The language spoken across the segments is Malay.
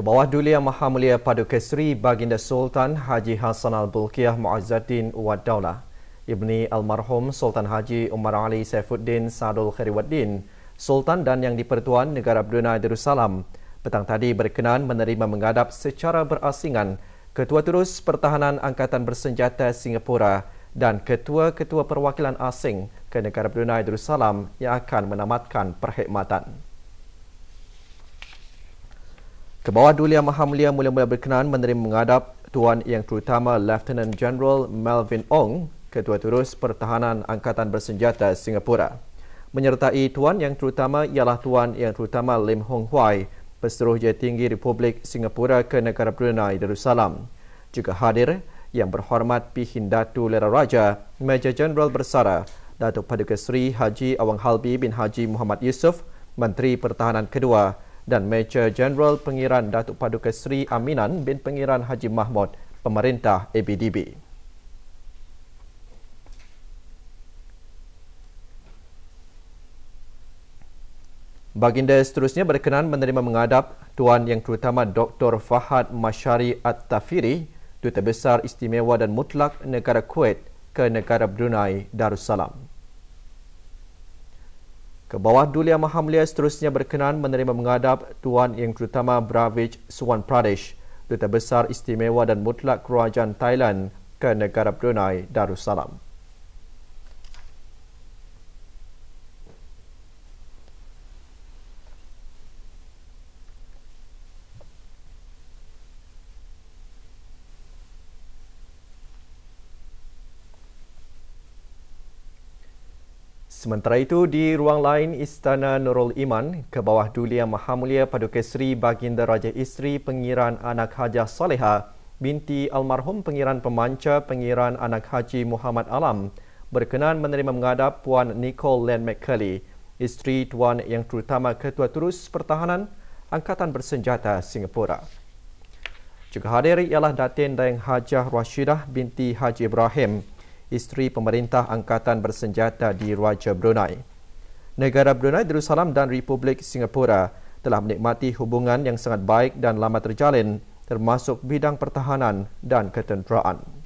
Ke bawah Duli Yang Maha Mulia Paduka Seri Baginda Sultan Haji Hassan Al-Bulkiyah Muazzaddin Wad Daulah, Ibni Almarhum Sultan Haji Umar Ali Saifuddin Sadul Khairiwaddin, Sultan dan Yang Dipertuan Negara Brunei Darussalam, petang tadi berkenan menerima mengadap secara berasingan Ketua Terus Pertahanan Angkatan Bersenjata Singapura dan Ketua-Ketua Perwakilan Asing ke Negara Brunei Darussalam yang akan menamatkan perkhidmatan. Kebawah Dulia Maha Mulia mula-mula berkenan menerima mengadap Tuan Yang Terutama Lieutenant General Melvin Ong, Ketua Terus Pertahanan Angkatan Bersenjata Singapura. Menyertai Tuan Yang Terutama ialah Tuan Yang Terutama Lim Hong Hwai, Peseterusnya Tinggi Republik Singapura ke Negara Brunei Darussalam. Juga hadir yang berhormat Pihin Datu Lera Raja, Major General Bersara, Datuk Paduka Seri Haji Awang Halbi bin Haji Muhammad Yusuf, Menteri Pertahanan Kedua, dan Major General Pengiran Datuk Paduka Sri Aminan bin Pengiran Haji Mahmud, Pemerintah ABDB. Baginda seterusnya berkenan menerima mengadap Tuan Yang Terutama Dr. Fahad Mashari At-Tafiri, Duta Besar Istimewa dan Mutlak Negara Kuwait ke negara Brunei Darussalam. Kebawah Dulia Maha Mulia seterusnya berkenan menerima menghadap Tuan Yang Terutama Bravich Suwan Pradesh, Duta Besar Istimewa dan Mutlak Kerajaan Thailand ke negara Brunei Darussalam. Sementara itu, di ruang lain Istana Nurul Iman, ke bawah Duli Yang Maha Mulia Paduka Seri Baginda Raja Isteri Pengiran Anak Hajah Saleha, binti almarhum Pengiran Pemanca Pengiran Anak Haji Muhammad Alam, berkenan menerima mengadap Puan Nicole Len McCurley, isteri Tuan Yang Terutama Ketua Terus Pertahanan Angkatan Bersenjata Singapura. Juga hadir ialah Datin Dayang Hajah Rashidah binti Haji Ibrahim, isteri pemerintah angkatan bersenjata di Raja Brunei. Negara Brunei Darussalam dan Republik Singapura telah menikmati hubungan yang sangat baik dan lama terjalin termasuk bidang pertahanan dan ketenteraan.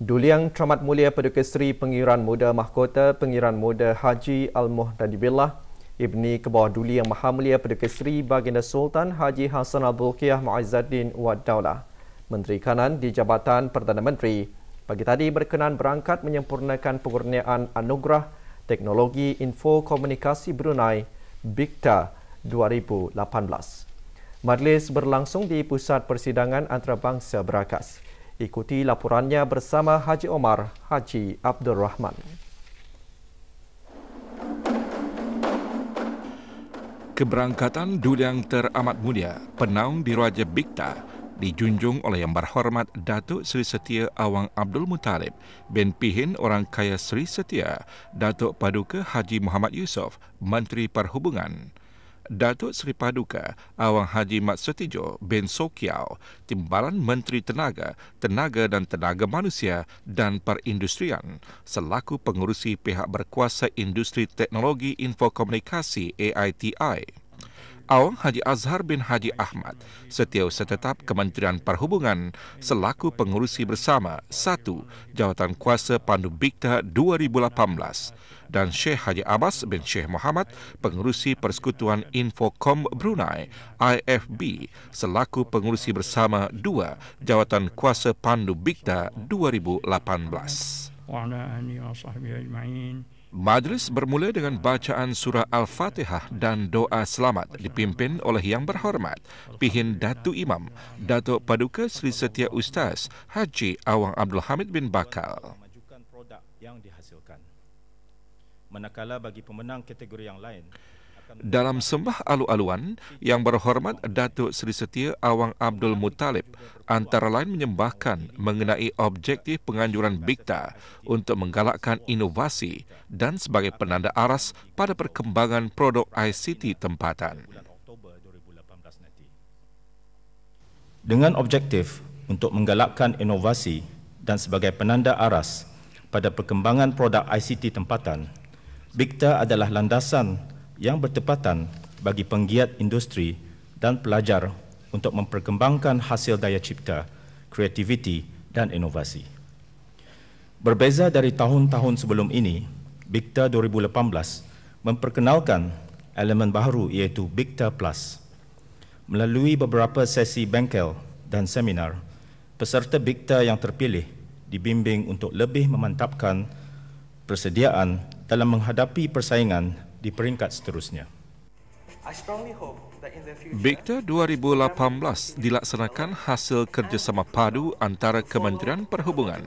Duliang Teramat Mulia Paduka Seri Pengiran Muda Mahkota Pengiran Muda Haji Al-Muhtadi Billah Ibni Kebawah Duliang Maha Mulia Paduka Seri Baginda Sultan Haji Hassan Al-Bulkiyah Mu'izzaddin Wad Daulah Menteri Kanan di Jabatan Perdana Menteri pagi tadi berkenan berangkat menyempurnakan pengurniaan anugerah teknologi info komunikasi Brunei BIKTA 2018. Majlis berlangsung di Pusat Persidangan Antarabangsa Berakas. Ikuti laporannya bersama Haji Omar, Haji Abdul Rahman. Keberangkatan duli yang Teramat Mulia, Penaung Diraja Bikta, dijunjung oleh Yang Berhormat Datuk Seri Setia Awang Abdul Muttalib bin Pihin Orang Kaya Seri Setia, Datuk Paduka Haji Muhammad Yusof, Menteri Perhubungan. Datuk Seri Paduka Awang Haji Mat Setijo bin Sokiao, Timbalan Menteri Tenaga, Tenaga dan Tenaga Manusia dan Perindustrian selaku pengurusi pihak berkuasa industri teknologi infokomunikasi AITI. Awang Haji Azhar bin Haji Ahmad, setiausaha tetap Kementerian Perhubungan selaku pengurusi bersama Satu Jawatan Kuasa Pandu Bikta 2018 dan Sheikh Haji Abbas bin Sheikh Muhammad, pengurusi Persekutuan Infocom Brunei IFB selaku pengurusi bersama Dua Jawatan Kuasa Pandu Bikta 2018. Majlis bermula dengan bacaan surah Al-Fatihah dan doa selamat dipimpin oleh Yang Berhormat, Pihin Datu Imam, Datuk Paduka Sri Setia Ustaz, Haji Awang Abdul Hamid bin Bakal. Manakala bagi pemenang kategori yang lain, dalam sembah alu-aluan yang berhormat Datuk Seri Setia Awang Abdul Muttalib antara lain menyembahkan mengenai objektif penganjuran BIKTA untuk menggalakkan inovasi dan sebagai penanda aras pada perkembangan produk ICT tempatan. Dengan objektif untuk menggalakkan inovasi dan sebagai penanda aras pada perkembangan produk ICT tempatan, BIKTA adalah landasan yang bertepatan bagi penggiat industri dan pelajar untuk memperkembangkan hasil daya cipta, kreativiti dan inovasi. Berbeza dari tahun-tahun sebelum ini, BIKTA 2018 memperkenalkan elemen baru iaitu BIKTA Plus. Melalui beberapa sesi bengkel dan seminar, peserta BIKTA yang terpilih dibimbing untuk lebih memantapkan persediaan dalam menghadapi persaingan di peringkat seterusnya. Bekta 2018 dilaksanakan hasil kerjasama padu antara Kementerian Perhubungan,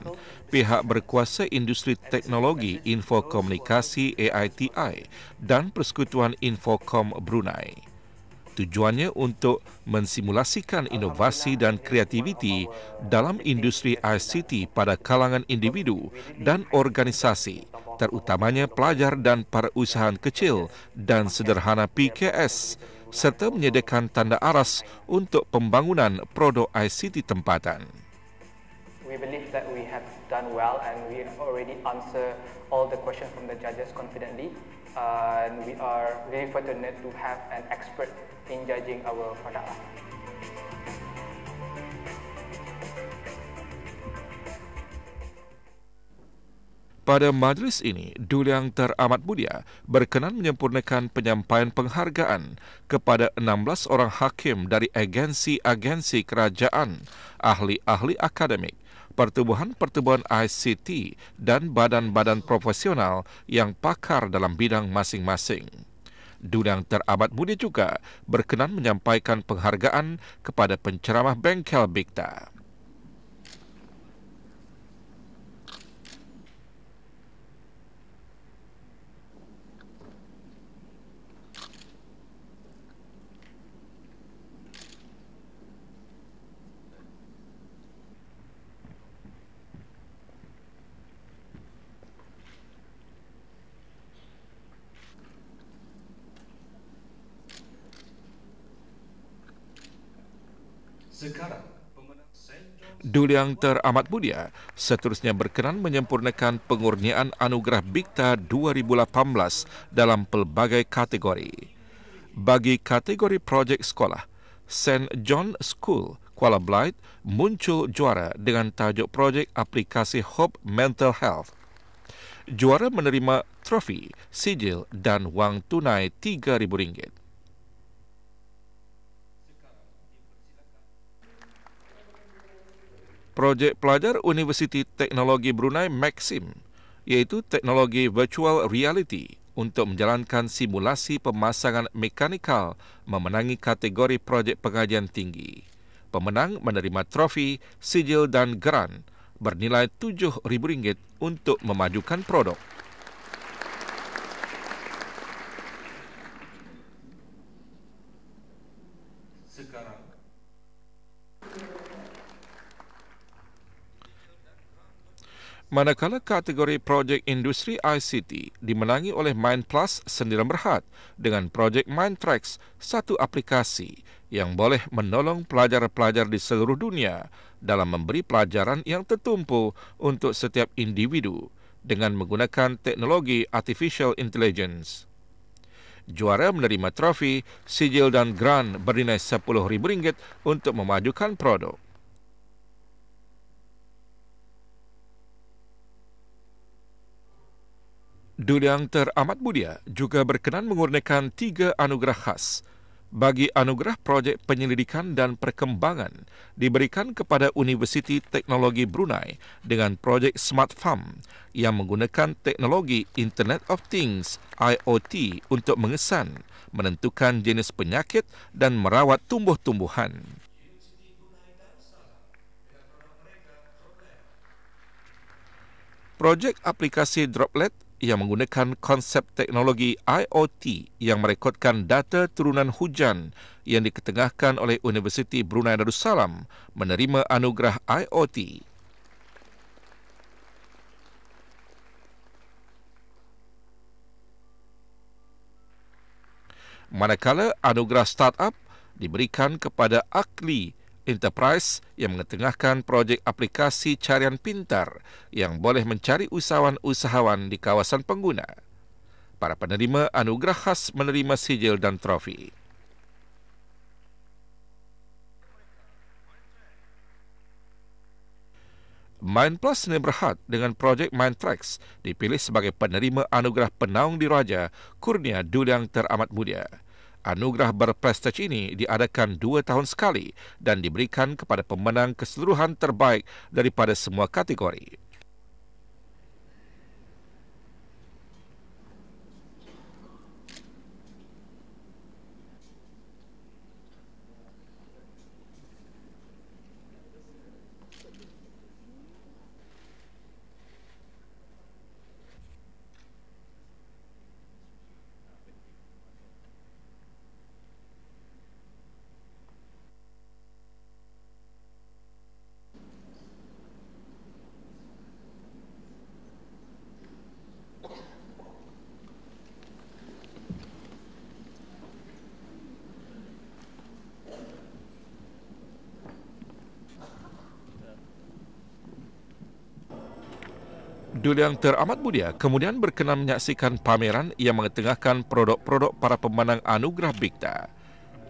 pihak berkuasa industri teknologi infokomunikasi AITI dan Persekutuan Infokom Brunei. Tujuannya untuk mensimulasikan inovasi dan kreativiti dalam industri ICT pada kalangan individu dan organisasi, terutamanya pelajar dan para usahawan kecil dan sederhana PKS, serta menyediakan tanda aras untuk pembangunan prodo ICT tempatan. We believe that we have done well and we already answer all the questions from the judges confidently and we are very fortunate to have an expert in judging our product. Pada majlis ini, Yang Teramat Mulia berkenan menyempurnakan penyampaian penghargaan kepada 16 orang hakim dari agensi-agensi kerajaan, ahli-ahli akademik, pertubuhan-pertubuhan ICT dan badan-badan profesional yang pakar dalam bidang masing-masing. Dunang terabad muda juga berkenan menyampaikan penghargaan kepada penceramah bengkel Bikta. Sekarang, Yang teramat mulia seterusnya berkenan menyempurnakan pengurniaan anugerah Bikta 2018 dalam pelbagai kategori. Bagi kategori projek sekolah, St. John School, Kuala Belait muncul juara dengan tajuk projek aplikasi Hope Mental Health. Juara menerima trofi, sijil dan wang tunai RM3,000. projek pelajar Universiti Teknologi Brunei Maxim iaitu teknologi virtual reality untuk menjalankan simulasi pemasangan mekanikal memenangi kategori projek pengajian tinggi. Pemenang menerima trofi, sijil dan geran bernilai RM7,000 untuk memajukan produk. Manakala kategori projek industri ICT dimenangi oleh MindPlus sendiri berhad dengan projek MindTracks, satu aplikasi yang boleh menolong pelajar-pelajar di seluruh dunia dalam memberi pelajaran yang tertumpu untuk setiap individu dengan menggunakan teknologi artificial intelligence. Juara menerima trofi, sijil dan grant bernilai RM10,000 untuk memajukan produk. Duli Yang Teramat Budia juga berkenan mengurniakan tiga anugerah khas bagi anugerah projek penyelidikan dan perkembangan diberikan kepada Universiti Teknologi Brunei dengan projek Smart Farm yang menggunakan teknologi Internet of Things IoT untuk mengesan, menentukan jenis penyakit dan merawat tumbuh-tumbuhan. Projek aplikasi Droplet yang menggunakan konsep teknologi IoT yang merekodkan data turunan hujan yang diketengahkan oleh Universiti Brunei Darussalam menerima anugerah IoT. Manakala anugerah startup diberikan kepada Akli Universiti Enterprise yang mengetengahkan projek aplikasi carian pintar yang boleh mencari usahawan-usahawan di kawasan pengguna. Para penerima anugerah khas menerima sijil dan trofi. MindPlus Neighbor Hut dengan projek MindTrax dipilih sebagai penerima anugerah penaung diraja Kurnia Dulang Teramat Mulia. Anugerah berprestij ini diadakan dua tahun sekali dan diberikan kepada pemenang keseluruhan terbaik daripada semua kategori. Abdul yang teramat mulia kemudian berkenan menyaksikan pameran yang mengetengahkan produk-produk para pemenang Anugerah Bikta.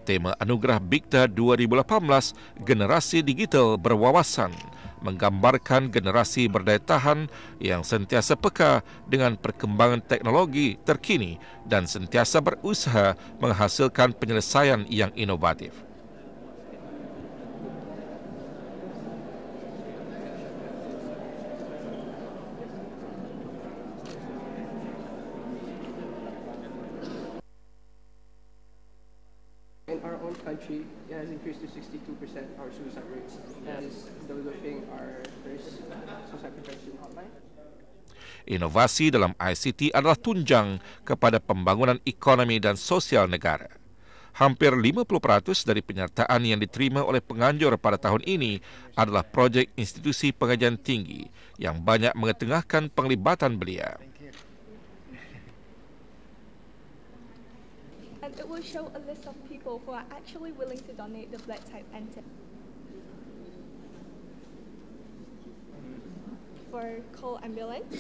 Tema Anugerah Bikta 2018, Generasi Digital Berwawasan, menggambarkan generasi berdaya tahan yang sentiasa peka dengan perkembangan teknologi terkini dan sentiasa berusaha menghasilkan penyelesaian yang inovatif. Inovasi dalam ICT adalah tunjang kepada pembangunan ekonomi dan sosial negara. Hampir 50% dari penyertaan yang diterima oleh penganjur pada tahun ini adalah projek institusi pengajian tinggi yang banyak mengetengahkan penglibatan belia. For call ambulance.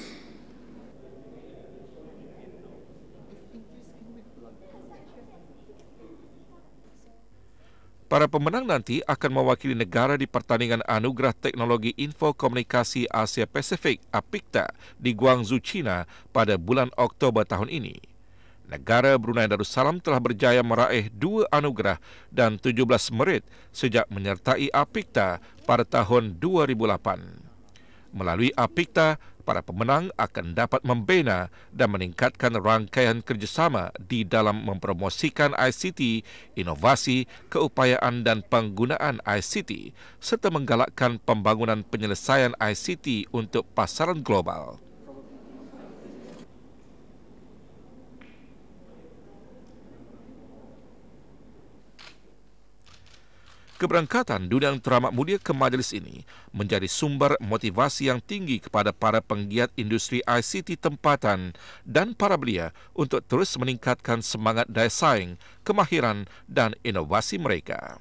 Para pemenang nanti akan mewakili negara di pertandingan Anugerah Teknologi Infokomunikasi Asia Pasifik APICTA di Guangzhou, China pada bulan Oktober tahun ini. Negara Brunei Darussalam telah berjaya meraih dua anugerah dan 17 merit sejak menyertai APICTA pada tahun 2008. Melalui APICTA, para pemenang akan dapat membina dan meningkatkan rangkaian kerjasama di dalam mempromosikan ICT, inovasi, keupayaan dan penggunaan ICT serta menggalakkan pembangunan penyelesaian ICT untuk pasaran global. Keberangkatan Dunian Teramat Mulia ke majlis ini menjadi sumber motivasi yang tinggi kepada para penggiat industri ICT tempatan dan para belia untuk terus meningkatkan semangat daya saing, kemahiran dan inovasi mereka.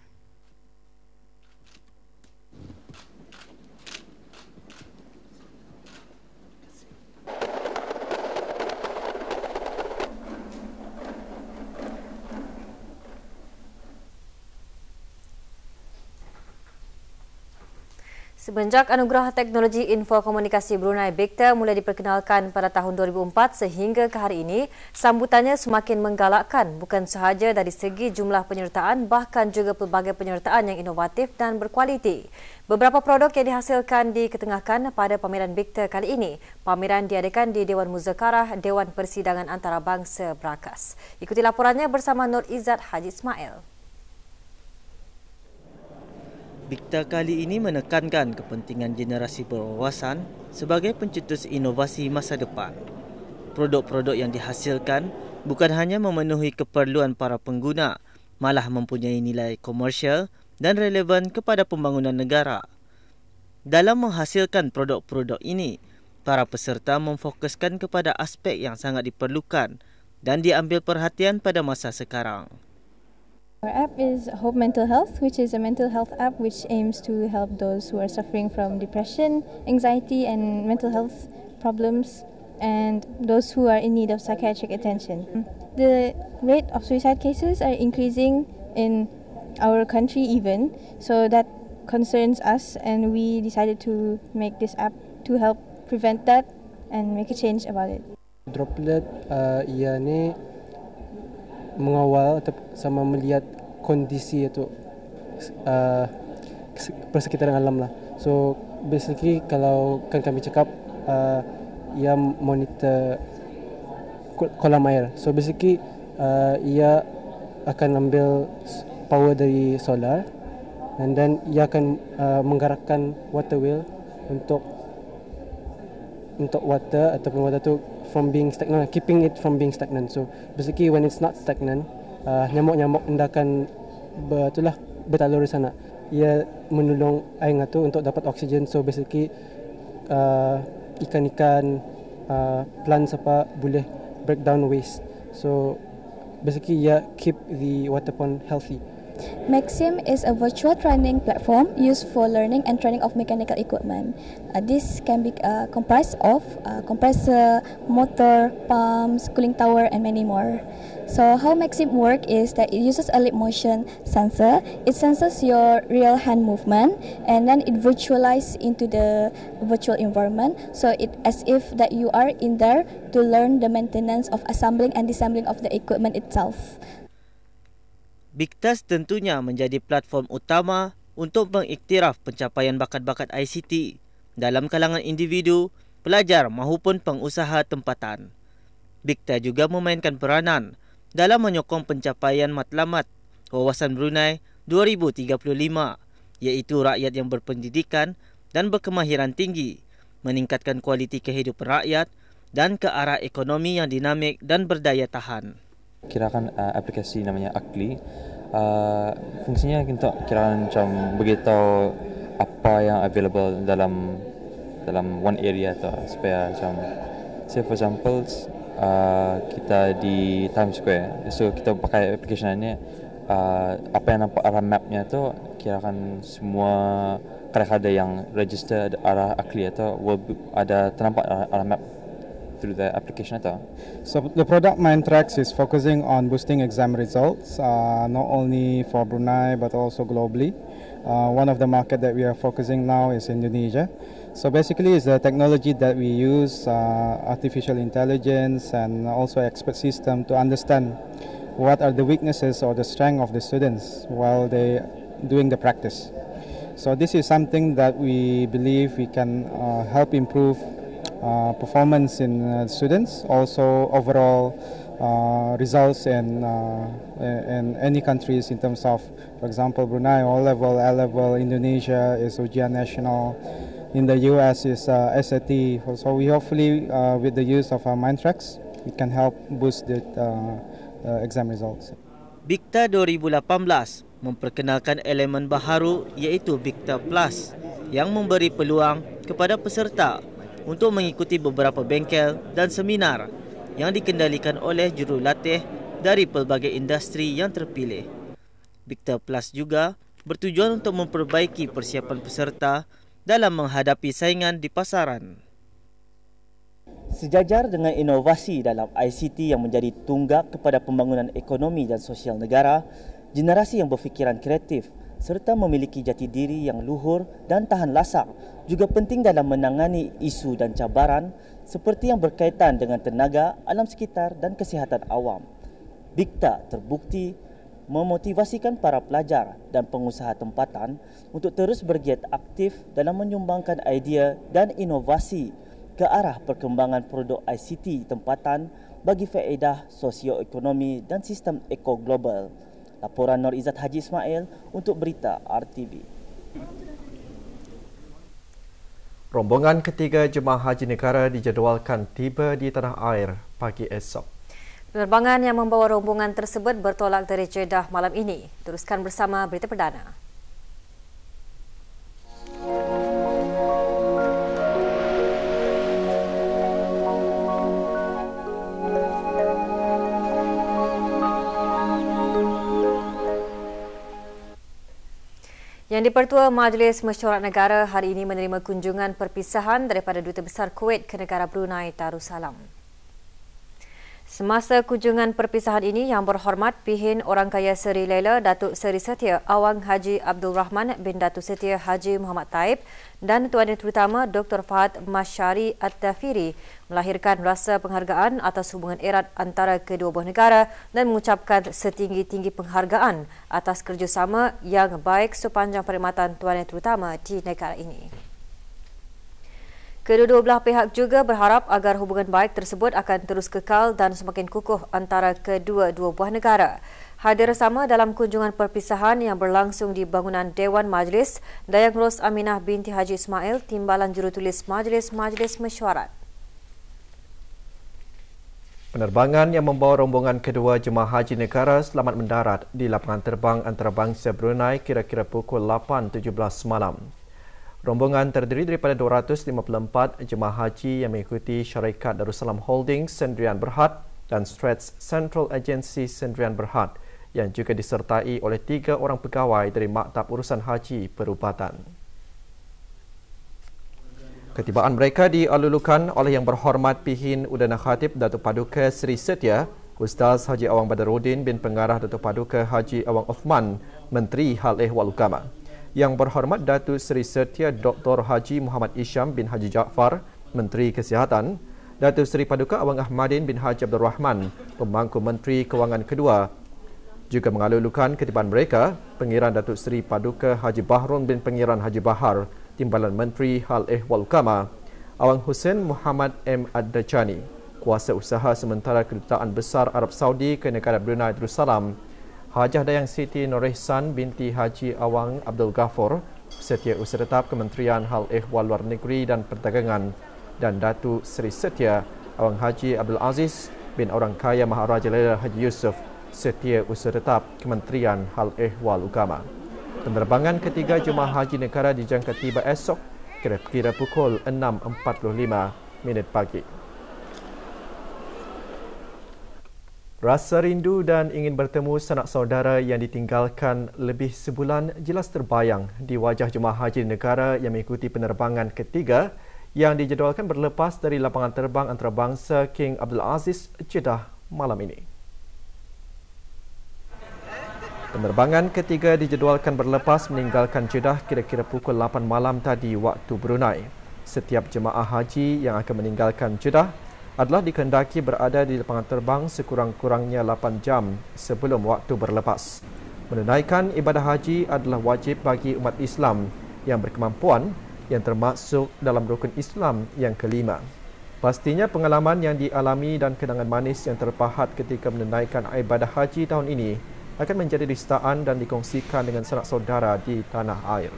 Semenjak anugerah teknologi infokomunikasi Brunei Bekta mulai diperkenalkan pada tahun 2004 sehingga ke hari ini, sambutannya semakin menggalakkan bukan sahaja dari segi jumlah penyertaan bahkan juga pelbagai penyertaan yang inovatif dan berkualiti. Beberapa produk yang dihasilkan diketengahkan pada pameran Bekta kali ini. Pameran diadakan di Dewan Muzakarah Dewan Persidangan Antarabangsa Berakas. Ikuti laporannya bersama Nur Izzat Haji Ismail. Bikta kali ini menekankan kepentingan generasi berwawasan sebagai pencetus inovasi masa depan. Produk-produk yang dihasilkan bukan hanya memenuhi keperluan para pengguna, malah mempunyai nilai komersial dan relevan kepada pembangunan negara. Dalam menghasilkan produk-produk ini, para peserta memfokuskan kepada aspek yang sangat diperlukan dan diambil perhatian pada masa sekarang. Our app is Hope Mental Health, which is a mental health app which aims to help those who are suffering from depression, anxiety, and mental health problems, and those who are in need of psychiatric attention. The rate of suicide cases are increasing in our country, even, so that concerns us, and we decided to make this app to help prevent that and make a change about it. Droplet, uh, yani mengawal atau sama melihat kondisi atau uh, persekitaran alam lah. So basically kalau kan kami cakap uh, ia monitor kolam air. So basically uh, ia akan ambil power dari solar and then ia akan uh, menggerakkan water wheel untuk untuk water ataupun water tu from being stagnant, uh, keeping it from being stagnant. So basically when it's not stagnant, uh, nyamuk-nyamuk hendakkan betulah itulah, sana. Ia menolong air itu untuk dapat oksigen. So basically uh, ikan-ikan, uh, plant apa boleh break down waste. So basically ia keep the water pond healthy. Maxim is a virtual training platform used for learning and training of mechanical equipment. Uh, this can be uh, comprised of uh, compressor, motor, pumps, cooling tower, and many more. So how Maxim works is that it uses a leap motion sensor. It senses your real hand movement and then it virtualizes into the virtual environment. So it as if that you are in there to learn the maintenance of assembling and disassembling of the equipment itself. BIKTAS tentunya menjadi platform utama untuk mengiktiraf pencapaian bakat-bakat ICT dalam kalangan individu, pelajar maupun pengusaha tempatan. BIKTA juga memainkan peranan dalam menyokong pencapaian matlamat wawasan Brunei 2035 iaitu rakyat yang berpendidikan dan berkemahiran tinggi, meningkatkan kualiti kehidupan rakyat dan ke arah ekonomi yang dinamik dan berdaya tahan kirakan uh, aplikasi namanya Akli. Uh, fungsinya kita kirakan macam begitu apa yang available dalam dalam one area tu supaya macam say for example uh, kita di Times Square so kita pakai aplikasi ni uh, apa yang nampak arah mapnya tu kirakan semua kadang-kadang yang register arah akli atau ada terlampak arah map through the application at all? So the product Mindtrax is focusing on boosting exam results, uh, not only for Brunei but also globally. Uh, one of the market that we are focusing now is Indonesia. So basically, it's the technology that we use, uh, artificial intelligence, and also expert system to understand what are the weaknesses or the strength of the students while they doing the practice. So this is something that we believe we can uh, help improve uh, performance in uh, students, also overall uh, results in, in any countries in terms of, for example, Brunei O level, A level, Indonesia is UJIA national, in the US is uh, SAT. So we hopefully, uh, with the use of our Mindtrax, it can help boost the uh, exam results. Bikta 2018 memperkenalkan elemen baharu iaitu Bikta Plus yang memberi peluang kepada peserta untuk mengikuti beberapa bengkel dan seminar yang dikendalikan oleh jurulatih dari pelbagai industri yang terpilih. Victor Plus juga bertujuan untuk memperbaiki persiapan peserta dalam menghadapi saingan di pasaran. Sejajar dengan inovasi dalam ICT yang menjadi tunggak kepada pembangunan ekonomi dan sosial negara, generasi yang berfikiran kreatif serta memiliki jati diri yang luhur dan tahan lasak juga penting dalam menangani isu dan cabaran seperti yang berkaitan dengan tenaga, alam sekitar dan kesihatan awam. Bikta terbukti memotivasikan para pelajar dan pengusaha tempatan untuk terus bergiat aktif dalam menyumbangkan idea dan inovasi ke arah perkembangan produk ICT tempatan bagi faedah sosioekonomi dan sistem ekoglobal. global. Laporan Nur Izzat Haji Ismail untuk Berita RTV. Rombongan ketiga Jemaah Haji Negara dijadualkan tiba di tanah air pagi esok. Penerbangan yang membawa rombongan tersebut bertolak dari Jeddah malam ini. Teruskan bersama Berita Perdana. Yeah. Yang dipertua Majlis Mesyuarat Negara hari ini menerima kunjungan perpisahan daripada Duta Besar Kuwait ke negara Brunei Darussalam. Semasa kunjungan perpisahan ini yang berhormat pihin orang kaya Seri Leila Datuk Seri Setia Awang Haji Abdul Rahman bin Datuk Setia Haji Muhammad Taib dan Tuan Yang Terutama Dr. Fahad Mashari At-Tafiri melahirkan rasa penghargaan atas hubungan erat antara kedua buah negara dan mengucapkan setinggi-tinggi penghargaan atas kerjasama yang baik sepanjang perkhidmatan Tuan Yang Terutama di negara ini. Kedua-dua belah pihak juga berharap agar hubungan baik tersebut akan terus kekal dan semakin kukuh antara kedua-dua buah negara. Hadir sama dalam kunjungan perpisahan yang berlangsung di bangunan Dewan Majlis, Dayang Ros Aminah binti Haji Ismail, Timbalan Jurutulis Majlis-Majlis Mesyuarat. Penerbangan yang membawa rombongan kedua jemaah haji negara selamat mendarat di lapangan terbang antarabangsa Brunei kira-kira pukul 8.17 malam. Rombongan terdiri daripada 254 jemaah haji yang mengikuti syarikat Darussalam Holdings Sendrian Berhad dan Stretch Central Agency Sendrian Berhad yang juga disertai oleh tiga orang pegawai dari Maktab Urusan Haji Perubatan. Ketibaan mereka dialulukan oleh Yang Berhormat Pihin Udana Khatib Datuk Paduka Seri Setia, Ustaz Haji Awang Badarudin bin Pengarah Datuk Paduka Haji Awang Othman, Menteri Hal Ehwal Ugama. Yang Berhormat Datuk Seri Setia Dr. Haji Muhammad Isham bin Haji Jaafar, Menteri Kesihatan, Datuk Seri Paduka Awang Ahmadin bin Haji Abdul Rahman, Pemangku Menteri Kewangan Kedua, juga mengalulukan ketibaan mereka, Pengiran Datuk Seri Paduka Haji Bahrun bin Pengiran Haji Bahar, Timbalan Menteri Hal Ehwal Ukama, Awang Hussein Muhammad M. Ad-Dajani, Kuasa Usaha Sementara Kedutaan Besar Arab Saudi ke Negara Brunei Darussalam, Hajah Dayang Siti Norehsan binti Haji Awang Abdul Ghaffur, Setia Usaha Tetap Kementerian Hal Ehwal Luar Negeri dan Perdagangan dan Datu Seri Setia Awang Haji Abdul Aziz bin Orang Kaya Maharaja Lela Haji Yusuf Setia Usaha Tetap Kementerian Hal Ehwal Ugama. Penerbangan ketiga Jemaah Haji Negara dijangka tiba esok kira-kira pukul 6.45 minit pagi. Rasa rindu dan ingin bertemu sanak saudara yang ditinggalkan lebih sebulan jelas terbayang di wajah jemaah haji negara yang mengikuti penerbangan ketiga yang dijadualkan berlepas dari lapangan terbang antarabangsa King Abdul Aziz Jeddah malam ini. Penerbangan ketiga dijadualkan berlepas meninggalkan Jeddah kira-kira pukul 8 malam tadi waktu Brunei. Setiap jemaah haji yang akan meninggalkan Jeddah adalah dikendaki berada di lapangan terbang sekurang-kurangnya 8 jam sebelum waktu berlepas. Menunaikan ibadah haji adalah wajib bagi umat Islam yang berkemampuan yang termasuk dalam rukun Islam yang kelima. Pastinya pengalaman yang dialami dan kenangan manis yang terpahat ketika menunaikan ibadah haji tahun ini akan menjadi ristaan dan dikongsikan dengan sanak saudara di tanah air.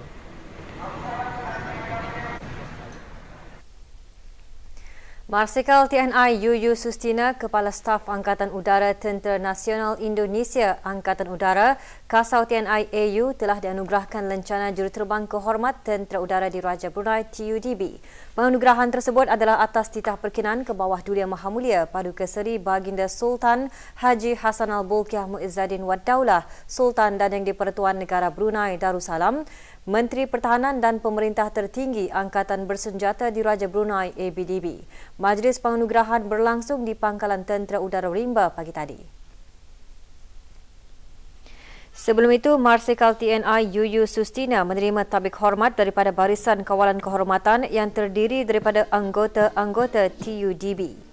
Marsikal TNI Yuyu Sustina, Kepala Staf Angkatan Udara Tentera Nasional Indonesia Angkatan Udara, Kasau TNI AU telah dianugerahkan lencana juruterbang kehormat Tentera Udara di Raja Brunei TUDB. Penganugerahan tersebut adalah atas titah perkenan ke bawah Dulia Maha Mulia Paduka Seri Baginda Sultan Haji Hasan Al-Bulkiah Muizzaddin Waddaulah, Sultan dan yang di Pertuan Negara Brunei Darussalam Menteri Pertahanan dan Pemerintah Tertinggi Angkatan Bersenjata di Raja Brunei ABDB. Majlis penganugerahan berlangsung di Pangkalan Tentera Udara Rimba pagi tadi. Sebelum itu, Marsikal TNI Yuyu Sustina menerima tabik hormat daripada Barisan Kawalan Kehormatan yang terdiri daripada anggota-anggota TUDB.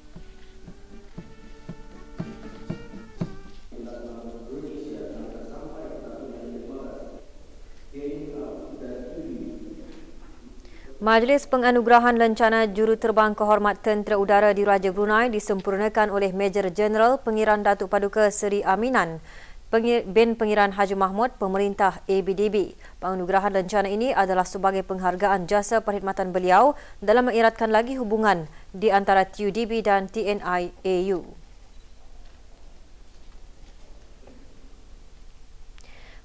Majlis Penganugerahan Lencana Juruterbang Kehormat Tentera Udara di Raja Brunei disempurnakan oleh Major General Pengiran Datuk Paduka Seri Aminan bin Pengiran Haji Mahmud Pemerintah ABDB. Penganugerahan lencana ini adalah sebagai penghargaan jasa perkhidmatan beliau dalam mengeratkan lagi hubungan di antara TUDB dan TNI AU.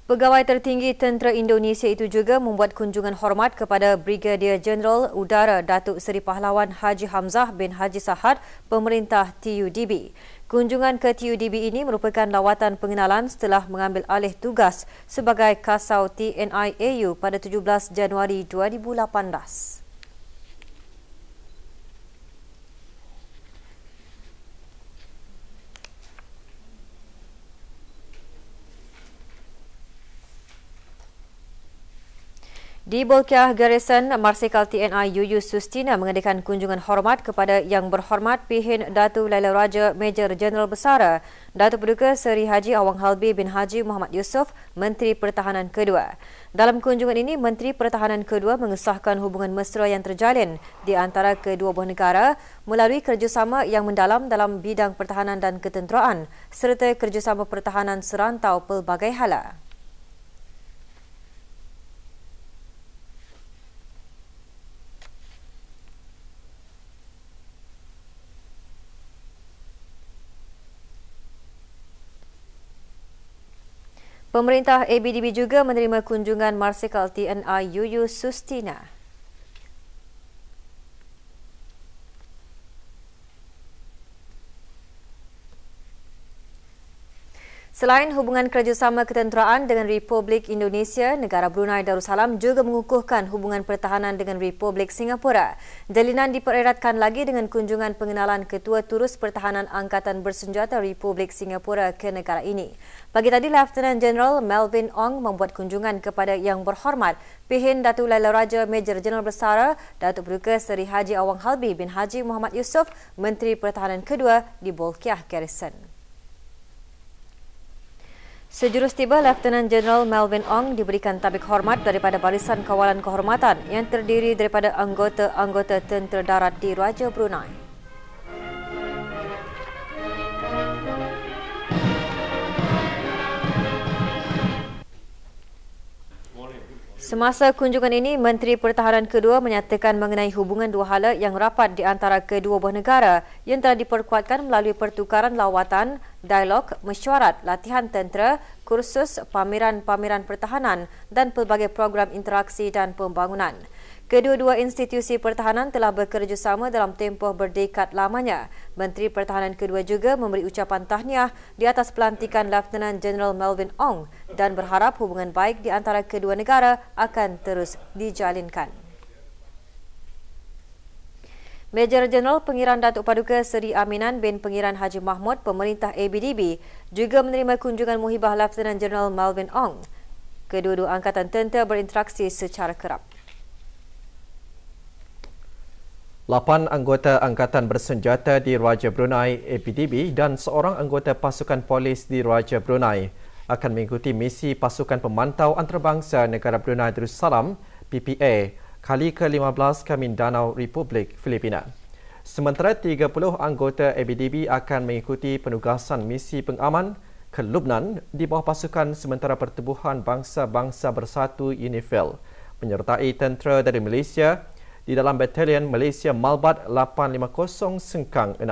Pegawai tertinggi tentera Indonesia itu juga membuat kunjungan hormat kepada Brigadier Jeneral Udara Datuk Seri Pahlawan Haji Hamzah bin Haji Sahad, pemerintah TUDB. Kunjungan ke TUDB ini merupakan lawatan pengenalan setelah mengambil alih tugas sebagai Kasau TNI AU pada 17 Januari 2018. Di Bolkiah Garrison, Marsikal TNI Yuyu Sustina mengadakan kunjungan hormat kepada Yang Berhormat Pihin Datu Laila Raja Major General Besara, Datu Perduka Seri Haji Awang Halbi bin Haji Muhammad Yusof, Menteri Pertahanan Kedua. Dalam kunjungan ini, Menteri Pertahanan Kedua mengesahkan hubungan mesra yang terjalin di antara kedua buah negara melalui kerjasama yang mendalam dalam bidang pertahanan dan ketenteraan serta kerjasama pertahanan serantau pelbagai halal. Pemerintah ABDB juga menerima kunjungan Marsikal TNI Yuyu Sustina. Selain hubungan kerjasama ketenteraan dengan Republik Indonesia, negara Brunei Darussalam juga mengukuhkan hubungan pertahanan dengan Republik Singapura. Jalinan dipereratkan lagi dengan kunjungan pengenalan Ketua Turus Pertahanan Angkatan Bersenjata Republik Singapura ke negara ini. Pagi tadi, Lieutenant General Melvin Ong membuat kunjungan kepada Yang Berhormat, Pihin Datuk Laila Raja Major General Bersara, Datuk Beruka Seri Haji Awang Halbi bin Haji Muhammad Yusof, Menteri Pertahanan Kedua di Bolkiah Garrison. Sejurus tiba Lieutenant General Melvin Ong diberikan tabik hormat daripada Barisan Kawalan Kehormatan yang terdiri daripada anggota-anggota Tentera Darat di Raja Brunei. Semasa kunjungan ini, Menteri Pertahanan Kedua menyatakan mengenai hubungan dua hala yang rapat di antara kedua buah negara yang telah diperkuatkan melalui pertukaran lawatan, dialog, mesyuarat, latihan tentera, kursus, pameran-pameran pertahanan dan pelbagai program interaksi dan pembangunan. Kedua-dua institusi pertahanan telah bekerjasama dalam tempoh berdekad lamanya. Menteri Pertahanan kedua juga memberi ucapan tahniah di atas pelantikan Lieutenant General Melvin Ong dan berharap hubungan baik di antara kedua negara akan terus dijalinkan. Major General Pengiran Datuk Paduka Seri Aminan bin Pengiran Haji Mahmud Pemerintah ABDB juga menerima kunjungan muhibah Lieutenant General Melvin Ong. Kedua-dua angkatan tentera berinteraksi secara kerap. Lapan anggota Angkatan Bersenjata di Raja Brunei APDB dan seorang anggota pasukan polis di Raja Brunei akan mengikuti misi pasukan pemantau antarabangsa negara Brunei Darussalam PPA kali ke-15 Kamin Danau Republik Filipina. Sementara 30 anggota ABDB akan mengikuti penugasan misi pengaman ke Lubnan di bawah pasukan sementara pertubuhan bangsa-bangsa bersatu UNIFIL menyertai tentera dari Malaysia, di dalam Batalion Malaysia Malbat 850 Sengkang 6.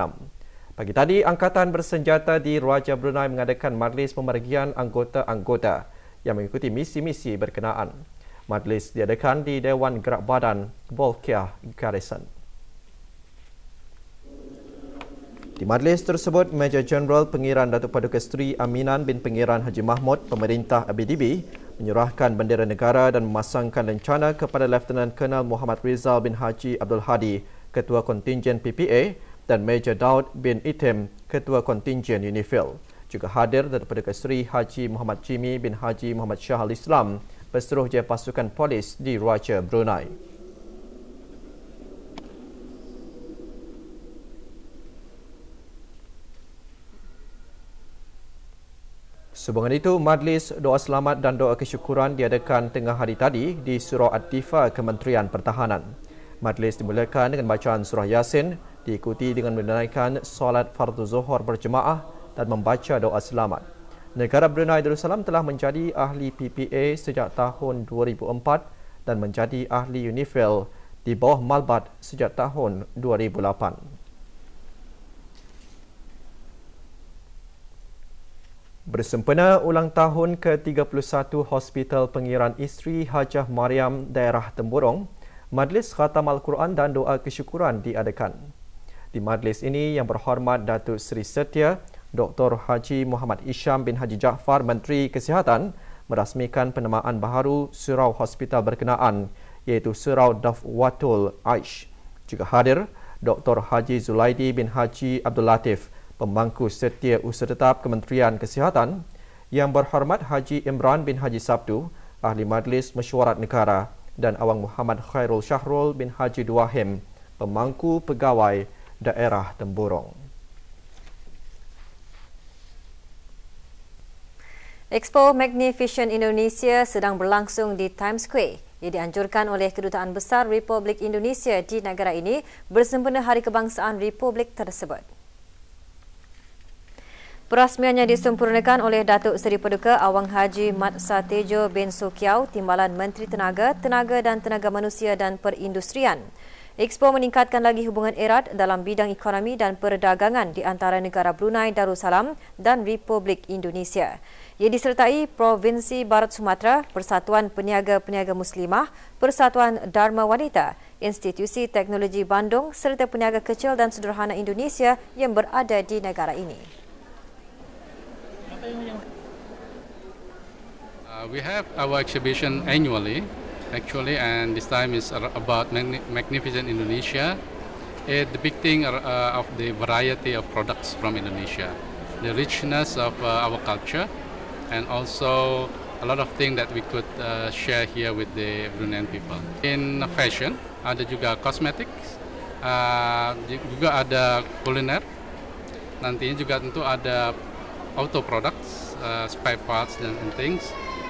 Pagi tadi, Angkatan Bersenjata di Raja Brunei mengadakan majlis pemergian anggota-anggota yang mengikuti misi-misi berkenaan. Majlis diadakan di Dewan Gerak Badan Volkiah Garrison. Di majlis tersebut, Major General Pengiran Datuk Paduka Seri Aminan bin Pengiran Haji Mahmud, Pemerintah ABDB, menyerahkan bendera negara dan memasangkan lencana kepada Lieutenant Colonel Muhammad Rizal bin Haji Abdul Hadi, Ketua Kontingen PPA dan Major Daud bin Itim, Ketua Kontingen UNIFIL. Juga hadir daripada Keseri Haji Muhammad Jimmy bin Haji Muhammad Shah Al-Islam, Peseruh Jaya Pasukan Polis di Raja Brunei. Sebagai itu, Majlis Doa Selamat dan Doa Kesyukuran diadakan tengah hari tadi di Surah Atifa Kementerian Pertahanan. Majlis dimulakan dengan bacaan Surah Yasin, diikuti dengan menunaikan solat fardu zuhur berjemaah dan membaca doa selamat. Negara Brunei Darussalam telah menjadi ahli PPA sejak tahun 2004 dan menjadi ahli UNIFIL di bawah Malbat sejak tahun 2008. Bersempena ulang tahun ke-31 Hospital Pengiran Isteri Hajah Mariam Daerah Temburong, Majlis Khatam Al-Quran dan Doa Kesyukuran diadakan. Di majlis ini yang berhormat Datuk Seri Setia, Dr. Haji Muhammad Isham bin Haji Jaafar Menteri Kesihatan merasmikan penamaan baharu surau hospital berkenaan iaitu Surau Dafwatul Aish. Juga hadir Dr. Haji Zulaidi bin Haji Abdul Latif, pembangku setia usaha tetap Kementerian Kesihatan yang berhormat Haji Imran bin Haji Sabdu, Ahli Majlis Mesyuarat Negara dan Awang Muhammad Khairul Syahrul bin Haji Duahim, pemangku pegawai daerah Temburong. Expo Magnificent Indonesia sedang berlangsung di Times Square. Ia dianjurkan oleh Kedutaan Besar Republik Indonesia di negara ini bersempena Hari Kebangsaan Republik tersebut. Perasmiannya disempurnakan oleh Datuk Seri Paduka Awang Haji Mat Satejo bin Sukiau, Timbalan Menteri Tenaga, Tenaga dan Tenaga Manusia dan Perindustrian. Expo meningkatkan lagi hubungan erat dalam bidang ekonomi dan perdagangan di antara negara Brunei Darussalam dan Republik Indonesia. Ia disertai Provinsi Barat Sumatera, Persatuan Peniaga-Peniaga Muslimah, Persatuan Dharma Wanita, Institusi Teknologi Bandung serta Peniaga Kecil dan Sederhana Indonesia yang berada di negara ini. Uh, we have our exhibition annually, actually, and this time is about Magnificent Indonesia. It's depicting uh, of the variety of products from Indonesia, the richness of uh, our culture, and also a lot of things that we could uh, share here with the Bruneian people. In fashion, ada juga cosmetics, uh, juga ada kuliner, nantinya juga tentu ada auto products, uh, spare parts dan and things,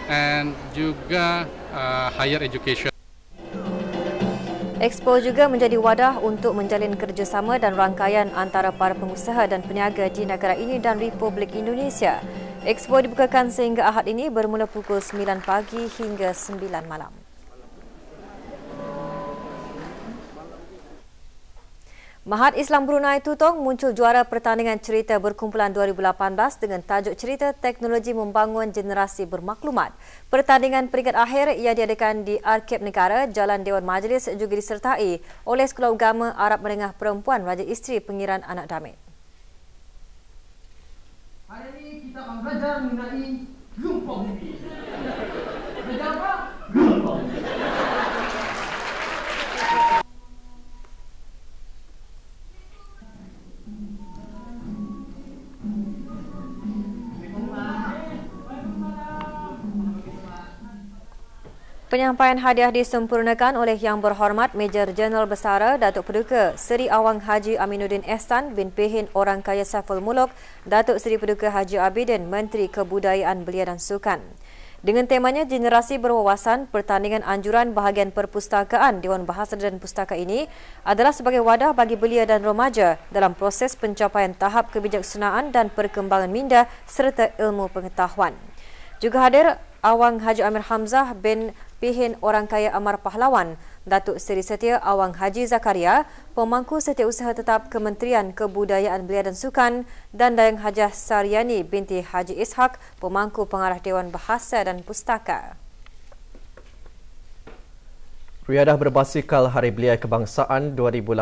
and juga uh, higher education. Expo juga menjadi wadah untuk menjalin kerjasama dan rangkaian antara para pengusaha dan peniaga di negara ini dan Republik Indonesia. Expo dibukakan sehingga Ahad ini bermula pukul 9 pagi hingga 9 malam. Mahat Islam Brunei Tutong muncul juara pertandingan cerita berkumpulan 2018 dengan tajuk cerita Teknologi Membangun Generasi Bermaklumat. Pertandingan peringkat akhir ia diadakan di Arkib Negara, Jalan Dewan Majlis juga disertai oleh Sekolah Agama Arab Menengah Perempuan Raja Isteri Pengiran Anak Damit. Hari ini kita akan belajar mengenai gempa bumi. Belajar apa? Gempa. Penyampaian hadiah disempurnakan oleh Yang Berhormat Major Jeneral Besara Datuk Peduka Seri Awang Haji Aminuddin Ehsan bin Pehin Orang Kaya Saful Muluk Datuk Seri Peduka Haji Abidin Menteri Kebudayaan Belia dan Sukan. Dengan temanya Generasi Berwawasan, pertandingan anjuran bahagian perpustakaan Dewan Bahasa dan Pustaka ini adalah sebagai wadah bagi belia dan remaja dalam proses pencapaian tahap kebijaksanaan dan perkembangan minda serta ilmu pengetahuan. Juga hadir Awang Haji Amir Hamzah bin Pihin Orang Kaya Amar Pahlawan, Datuk Seri Setia Awang Haji Zakaria, Pemangku Setiausaha Tetap Kementerian Kebudayaan Belia dan Sukan dan Dayang Hajah Saryani binti Haji Ishak, Pemangku Pengarah Dewan Bahasa dan Pustaka. Riadah berbasikal Hari Belia Kebangsaan 2018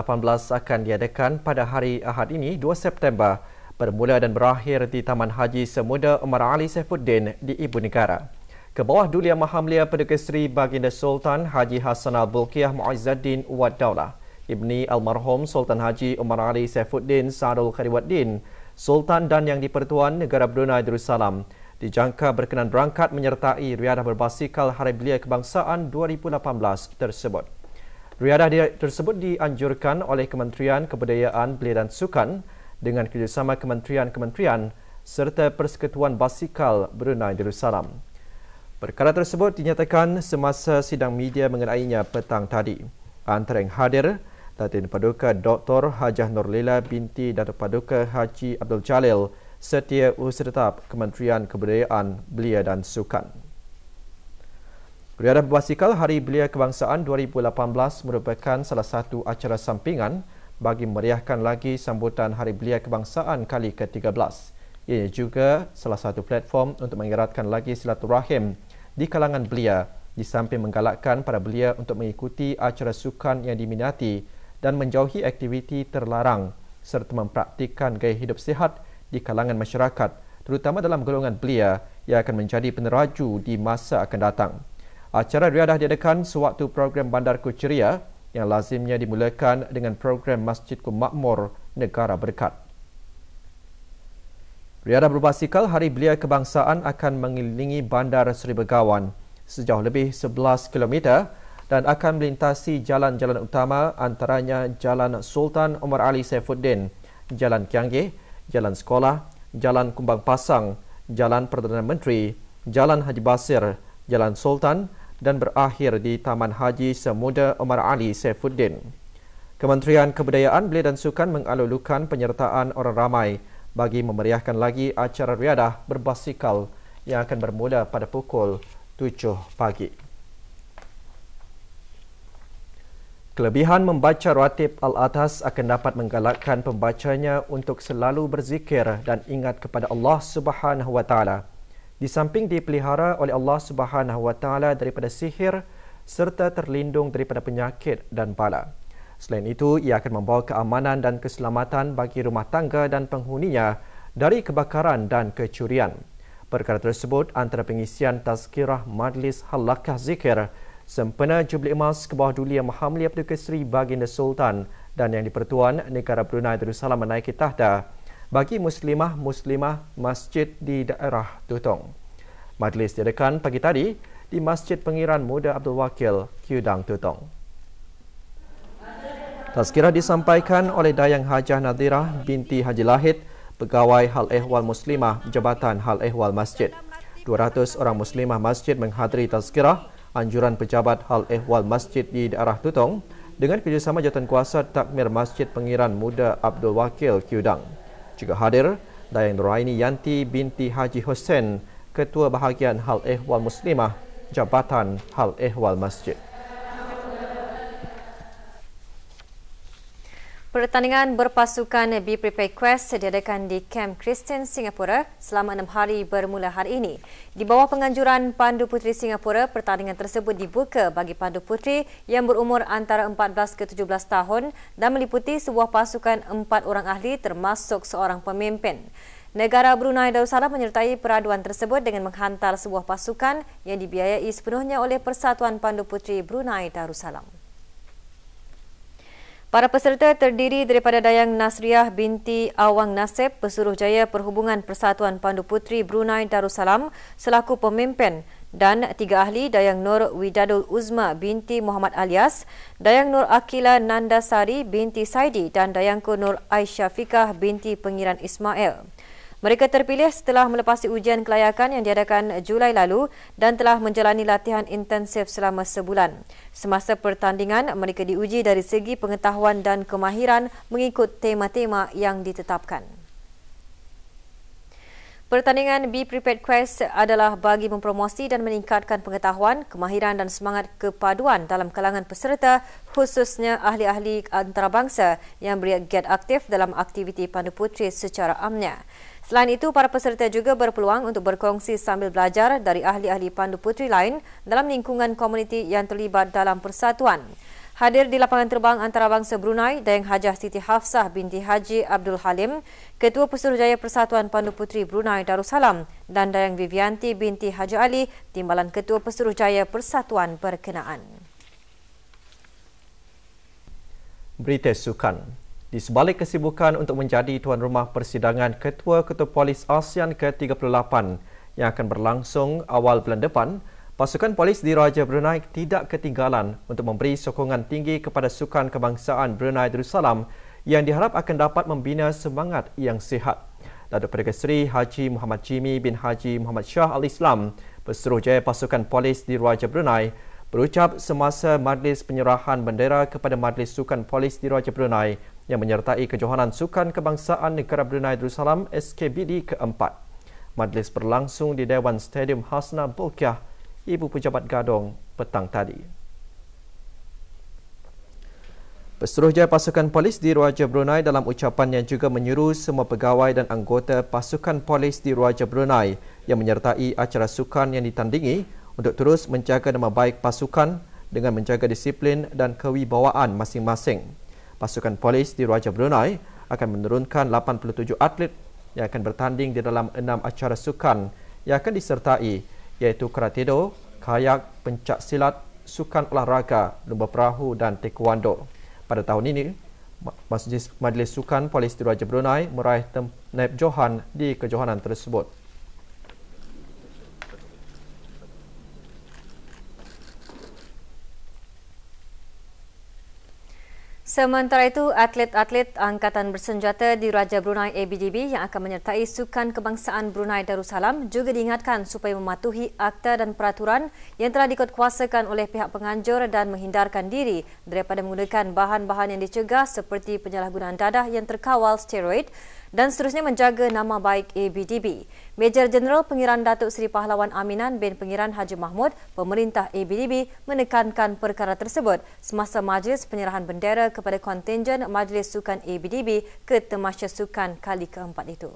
akan diadakan pada hari Ahad ini 2 September 2018 bermula dan berakhir di Taman Haji Semuda Umar Ali Saifuddin di Ibu Negara. Ke bawah Maha Mulia Perdeka Seri Baginda Sultan Haji Hassan Al-Bulkiyah Muizzaddin Wad Daulah, Ibni Almarhum Sultan Haji Umar Ali Saifuddin Sadul Khariwaddin, Sultan dan Yang dipertuan Negara Brunei Darussalam, dijangka berkenan berangkat menyertai riadah berbasikal Hari Belia Kebangsaan 2018 tersebut. Riadah tersebut dianjurkan oleh Kementerian Kebudayaan Belia dan Sukan dengan kerjasama kementerian-kementerian serta Persekutuan Basikal Brunei Darussalam. Perkara tersebut dinyatakan semasa sidang media mengenainya petang tadi. Antara yang hadir, Datin Paduka Dr. Hajah Nurlila binti Datuk Paduka Haji Abdul Jalil setia usertap Kementerian Kebudayaan Belia dan Sukan. Riadah Basikal Hari Belia Kebangsaan 2018 merupakan salah satu acara sampingan bagi meriahkan lagi sambutan Hari Belia Kebangsaan kali ke-13. Ia juga salah satu platform untuk mengeratkan lagi silaturahim di kalangan belia di samping menggalakkan para belia untuk mengikuti acara sukan yang diminati dan menjauhi aktiviti terlarang serta mempraktikkan gaya hidup sihat di kalangan masyarakat terutama dalam golongan belia yang akan menjadi peneraju di masa akan datang. Acara riadah diadakan sewaktu program Bandar Kuceria yang lazimnya dimulakan dengan program Masjid Kumakmur Negara Berkat. Riada berbasikal Hari Belia Kebangsaan akan mengelilingi Bandar Seri Begawan sejauh lebih 11 km dan akan melintasi jalan-jalan utama antaranya Jalan Sultan Omar Ali Saifuddin, Jalan Kiangge, Jalan Sekolah, Jalan Kumbang Pasang, Jalan Perdana Menteri, Jalan Haji Basir, Jalan Sultan, dan berakhir di Taman Haji Semuda Omar Ali Saifuddin. Kementerian Kebudayaan, Belia dan Sukan mengalulukan penyertaan orang ramai bagi memeriahkan lagi acara riadah berbasikal yang akan bermula pada pukul 7 pagi. Kelebihan membaca ratib al-atas akan dapat menggalakkan pembacanya untuk selalu berzikir dan ingat kepada Allah Subhanahu wa di samping dipelihara oleh Allah Subhanahu wa taala daripada sihir serta terlindung daripada penyakit dan bala. Selain itu, ia akan membawa keamanan dan keselamatan bagi rumah tangga dan penghuninya dari kebakaran dan kecurian. Perkara tersebut antara pengisian tazkirah Majlis Halakah Zikir sempena Jubli Emas ke bawah Duli Yang Maha Mulia Perdana Keseri Baginda Sultan dan Yang di-Pertuan Negara Brunei Darussalam menaiki tahta bagi muslimah-muslimah masjid di daerah Tutong. Majlis diadakan pagi tadi di Masjid Pengiran Muda Abdul Wakil, Kudang Tutong. Tazkirah disampaikan oleh Dayang Hajah Nadirah binti Haji Lahid, Pegawai Hal Ehwal Muslimah Jabatan Hal Ehwal Masjid. 200 orang muslimah masjid menghadiri tazkirah anjuran pejabat Hal Ehwal Masjid di daerah Tutong dengan kerjasama jawatan kuasa takmir Masjid Pengiran Muda Abdul Wakil Kudang juga hadir Dayang Nuraini Yanti binti Haji Hussein, Ketua Bahagian Hal Ehwal Muslimah, Jabatan Hal Ehwal Masjid. Pertandingan berpasukan Be Prepared Quest diadakan di Camp Kristen Singapura selama enam hari bermula hari ini. Di bawah penganjuran Pandu Puteri Singapura, pertandingan tersebut dibuka bagi Pandu Puteri yang berumur antara 14 ke 17 tahun dan meliputi sebuah pasukan empat orang ahli termasuk seorang pemimpin. Negara Brunei Darussalam menyertai peraduan tersebut dengan menghantar sebuah pasukan yang dibiayai sepenuhnya oleh Persatuan Pandu Puteri Brunei Darussalam. Para peserta terdiri daripada Dayang Nasriah binti Awang Nasib, Pesuruhjaya Perhubungan Persatuan Pandu Putri Brunei Darussalam selaku pemimpin dan tiga ahli Dayang Nur Widadul Uzma binti Muhammad Alias, Dayang Nur Akila Nandasari binti Saidi dan Dayangku Nur Aisyah Fikah binti Pengiran Ismail. Mereka terpilih setelah melepasi ujian kelayakan yang diadakan Julai lalu dan telah menjalani latihan intensif selama sebulan. Semasa pertandingan, mereka diuji dari segi pengetahuan dan kemahiran mengikut tema-tema yang ditetapkan. Pertandingan Be Prepared Quest adalah bagi mempromosi dan meningkatkan pengetahuan, kemahiran dan semangat kepaduan dalam kalangan peserta khususnya ahli-ahli antarabangsa yang get aktif dalam aktiviti pandu putri secara amnya. Selain itu, para peserta juga berpeluang untuk berkongsi sambil belajar dari ahli-ahli pandu putri lain dalam lingkungan komuniti yang terlibat dalam persatuan. Hadir di lapangan terbang antarabangsa Brunei, Dayang Hajah Siti Hafsah binti Haji Abdul Halim, Ketua Pesuruhjaya Persatuan Pandu Putri Brunei Darussalam dan Dayang Vivianti binti Haji Ali, Timbalan Ketua Pesuruhjaya Persatuan Berkenaan. Berita Sukan di sebalik kesibukan untuk menjadi tuan rumah persidangan Ketua-Ketua Polis ASEAN ke-38 yang akan berlangsung awal bulan depan, pasukan polis di Raja Brunei tidak ketinggalan untuk memberi sokongan tinggi kepada sukan kebangsaan Brunei Darussalam yang diharap akan dapat membina semangat yang sihat. Datuk Perdana Seri Haji Muhammad Jimmy bin Haji Muhammad Shah Al-Islam berseterujaya pasukan polis di Raja Brunei berucap semasa majlis penyerahan bendera kepada Majlis Sukan Polis di Raja Brunei yang menyertai Kejohanan Sukan Kebangsaan Negara Brunei Darussalam SKBD keempat. Majlis berlangsung di Dewan Stadium Hasna Bolkiah, Ibu Pejabat Gadong petang tadi. Pesuruhjaya Pasukan Polis di Ruaja Brunei dalam ucapan yang juga menyuruh semua pegawai dan anggota Pasukan Polis di Ruaja Brunei yang menyertai acara sukan yang ditandingi untuk terus menjaga nama baik pasukan dengan menjaga disiplin dan kewibawaan masing-masing pasukan polis di Raja Brunei akan menurunkan 87 atlet yang akan bertanding di dalam enam acara sukan yang akan disertai iaitu karatedo, kayak, pencak silat, sukan olahraga, lumba perahu dan taekwondo. Pada tahun ini, Majlis Majlis Sukan Polis di Raja Brunei meraih tem- naib johan di kejohanan tersebut. Sementara itu, atlet-atlet Angkatan Bersenjata di Raja Brunei ABDB yang akan menyertai Sukan Kebangsaan Brunei Darussalam juga diingatkan supaya mematuhi akta dan peraturan yang telah dikuatkuasakan oleh pihak penganjur dan menghindarkan diri daripada menggunakan bahan-bahan yang dicegah seperti penyalahgunaan dadah yang terkawal steroid dan seterusnya menjaga nama baik ABDB. Major General Pengiran Datuk Seri Pahlawan Aminan bin Pengiran Haji Mahmud, pemerintah ABDB menekankan perkara tersebut semasa majlis penyerahan bendera kepada kontingen Majlis Sukan ABDB ke Temasya Sukan kali keempat itu.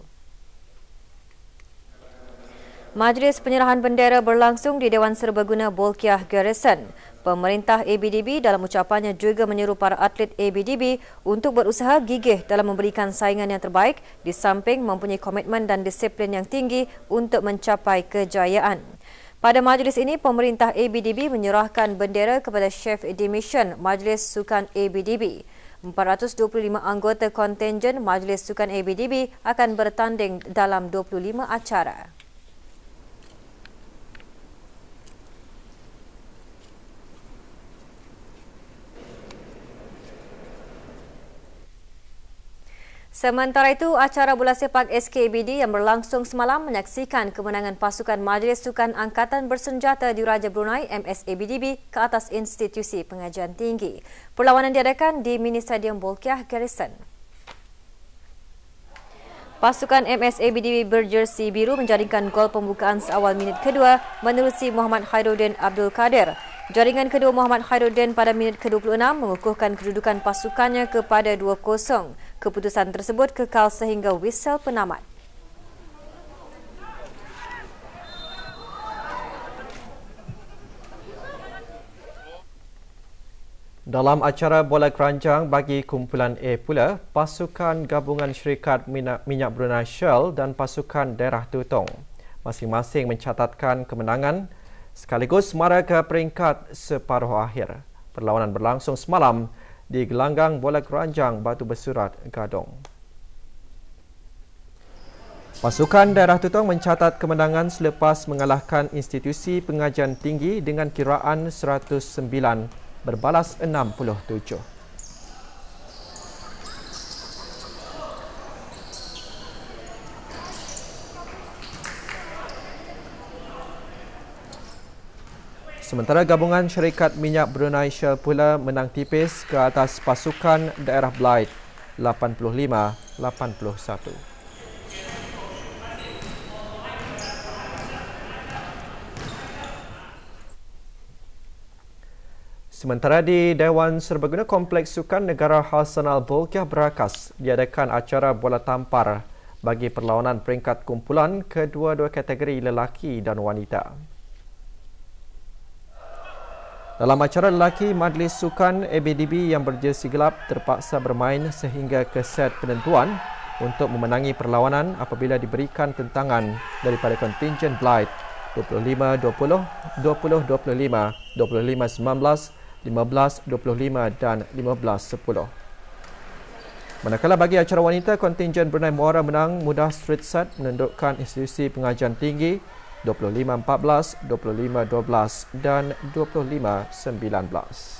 Majlis penyerahan bendera berlangsung di Dewan Serbaguna Bolkiah Garrison. Pemerintah ABDB dalam ucapannya juga menyeru para atlet ABDB untuk berusaha gigih dalam memberikan saingan yang terbaik di samping mempunyai komitmen dan disiplin yang tinggi untuk mencapai kejayaan. Pada majlis ini, pemerintah ABDB menyerahkan bendera kepada Chef Demission Majlis Sukan ABDB. 425 anggota kontingen Majlis Sukan ABDB akan bertanding dalam 25 acara. Sementara itu, acara bola sepak SKBD yang berlangsung semalam menyaksikan kemenangan pasukan Majlis Sukan Angkatan Bersenjata di Raja Brunei MSABDB ke atas institusi pengajian tinggi. Perlawanan diadakan di Mini Stadium Bolkiah Garrison. Pasukan MSABDB berjersi biru menjadikan gol pembukaan seawal minit kedua menerusi Muhammad Hairuddin Abdul Kader. Jaringan kedua Muhammad Khairuddin pada minit ke-26 mengukuhkan kedudukan pasukannya kepada 2-0. Keputusan tersebut kekal sehingga whistle penamat. Dalam acara bola keranjang bagi kumpulan A pula, pasukan gabungan syarikat minyak Brunei Shell dan pasukan daerah Tutong masing-masing mencatatkan kemenangan sekaligus maraka peringkat separuh akhir. Perlawanan berlangsung semalam di gelanggang bola keranjang Batu Besurat Gadong. Pasukan Daerah Tutong mencatat kemenangan selepas mengalahkan institusi pengajian tinggi dengan kiraan 109 berbalas 67. Sementara gabungan syarikat minyak Brunei Shell pula menang tipis ke atas pasukan daerah Blight 85-81. Sementara di Dewan Serbaguna Kompleks Sukan Negara Hassanal Bolkiah Berakas diadakan acara bola tampar bagi perlawanan peringkat kumpulan kedua-dua kategori lelaki dan wanita. Dalam acara lelaki, Madlis Sukan ABDB yang berjersi gelap terpaksa bermain sehingga ke set penentuan untuk memenangi perlawanan apabila diberikan tentangan daripada kontingen Blight 25-20, 20-25, 25-19, 15-25 dan 15-10. Manakala bagi acara wanita, kontingen Brunei Muara menang mudah Street set menundukkan institusi pengajian tinggi 2514, 2512 dan 2519.